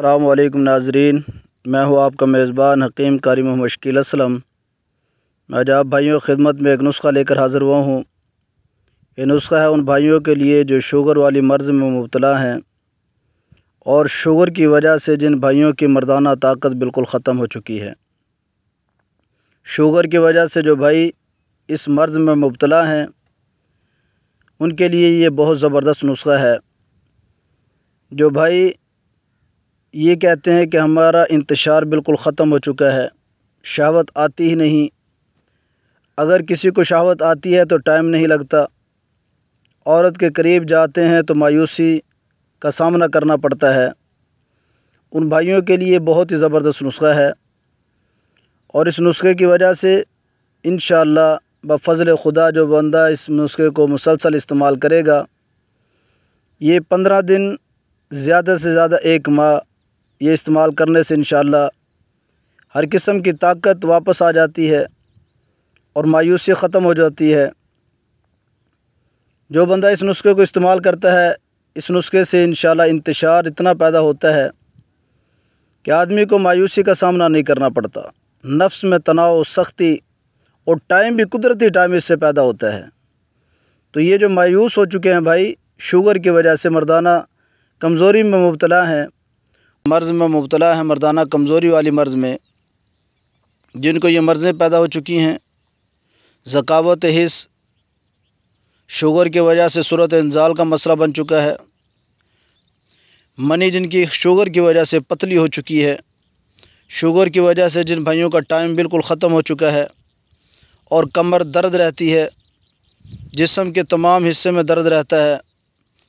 अल्लाम नाजरीन मैं हूँ आपका मेज़बान हकीम कारी मोहम्मद शकील असलम आज आप भाइयों की खिदमत में एक नुस्खा लेकर हाज़िर हुआ हूँ ये नुस्खा है उन भाइयों के लिए जो शुगर वाली मर्ज़ में मुबतला हैं और शुगर की वजह से जिन भाइयों की मर्दाना ताकत बिल्कुल ख़त्म हो चुकी है शुगर की वजह से जो भाई इस मर्ज़ में मुबतला हैं उनके लिए ये बहुत ज़बरदस्त नुस्खा है जो भाई ये कहते हैं कि हमारा इंतशार बिल्कुल ख़त्म हो चुका है शहावत आती ही नहीं अगर किसी को शहावत आती है तो टाइम नहीं लगता औरत के करीब जाते हैं तो मायूसी का सामना करना पड़ता है उन भाइयों के लिए बहुत ही ज़बरदस्त नुस्खा है और इस नुस्खे की वजह से इन बफ़ज़ल खुदा जो बंदा इस नुस्खे को मुसलसल इस्तेमाल करेगा ये पंद्रह दिन ज़्यादा से ज़्यादा एक माह ये इस्तेमाल करने से इन हर किस्म की ताकत वापस आ जाती है और मायूसी ख़त्म हो जाती है जो बंदा इस नुस्खे को इस्तेमाल करता है इस नुस्खे से इन इंतशार इतना पैदा होता है कि आदमी को मायूसी का सामना नहीं करना पड़ता नफ्स में तनाव सख्ती और टाइम भी कुदरती टाइम इससे पैदा होता है तो ये जो मायूस हो चुके हैं भाई शुगर की वजह से मर्दाना कमज़ोरी में मुबतला हैं मर्ज़ में मुबतला है मर्दाना कमज़ोरी वाली मर्ज़ में जिनको ये मर्ज़ें पैदा हो चुकी हैं जकावत हिस्स शुगर की वजह से सूरत इंजाल का मसला बन चुका है मनी जिनकी शुगर की वजह से पतली हो चुकी है शुगर की वजह से जिन भाइयों का टाइम बिल्कुल ख़त्म हो चुका है और कमर दर्द रहती है जिसम के तमाम हिस्से में दर्द रहता है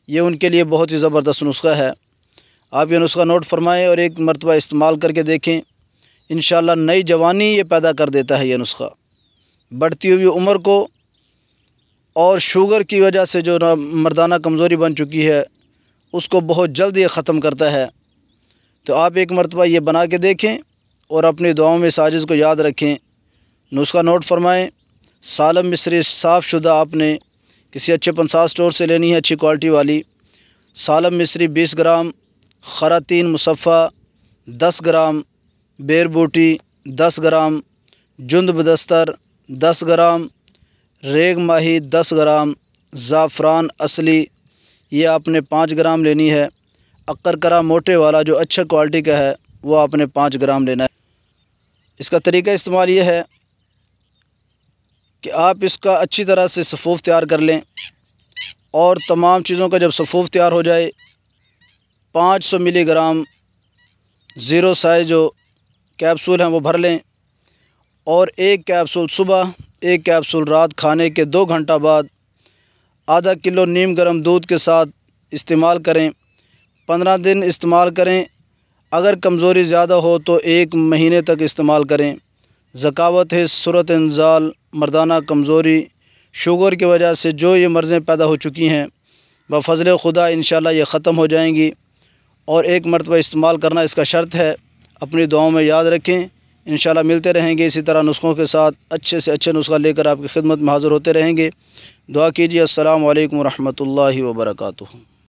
ये उनके लिए बहुत ही ज़बरदस्त नुस्खा है आप ये नुस्खा नोट फरमाएँ और एक मरतबा इस्तेमाल करके देखें इन नई जवानी ये पैदा कर देता है यह नुस्खा बढ़ती हुई उम्र को और शुगर की वजह से जो मर्दाना कमज़ोरी बन चुकी है उसको बहुत जल्द ये ख़त्म करता है तो आप एक मरतबा ये बना के देखें और अपनी दुआओं में साजिश को याद रखें नुस्खा नोट फरमाएँ सालम मिश्री साफ़ शुदा आपने किसी अच्छे पंसार स्टोर से लेनी है अच्छी क्वालिटी वाली सालम मिश्री बीस ग्राम ख़रातीन मुसफ़ा दस ग्राम बेर बूटी दस ग्राम जुंद बदस्तर दस ग्राम रेग माही दस ग्राम ज़ाफ़रान असली ये आपने पाँच ग्राम लेनी है अक्कर करा मोटे वाला जो अच्छा क्वालिटी का है वो आपने पाँच ग्राम लेना है इसका तरीका इस्तेमाल ये है कि आप इसका अच्छी तरह से सफ़ूफ़ तैयार कर लें और तमाम चीज़ों का जब सफ़ूफ़ तैयार हो जाए 500 मिलीग्राम ज़ीरो साइज जो कैप्सूल हैं वो भर लें और एक कैप्सूल सुबह एक कैप्सूल रात खाने के दो घंटा बाद आधा किलो नीम गर्म दूध के साथ इस्तेमाल करें पंद्रह दिन इस्तेमाल करें अगर कमज़ोरी ज़्यादा हो तो एक महीने तक इस्तेमाल करें ज़कावत है सूरत इंजाल मर्दाना कमज़ोरी शुगर की वजह से जो ये मर्ज़ें पैदा हो चुकी हैं बफजल खुदा इन ये ख़त्म हो जाएंगी और एक मरतबा इस्तेमाल करना इसका शर्त है अपनी दुआओं में याद रखें इन मिलते रहेंगे इसी तरह नुस्खों के साथ अच्छे से अच्छे नुस्खा लेकर आपकी खिदमत में हाज़िर होते रहेंगे दुआ कीजिए असल वरहमल वर्का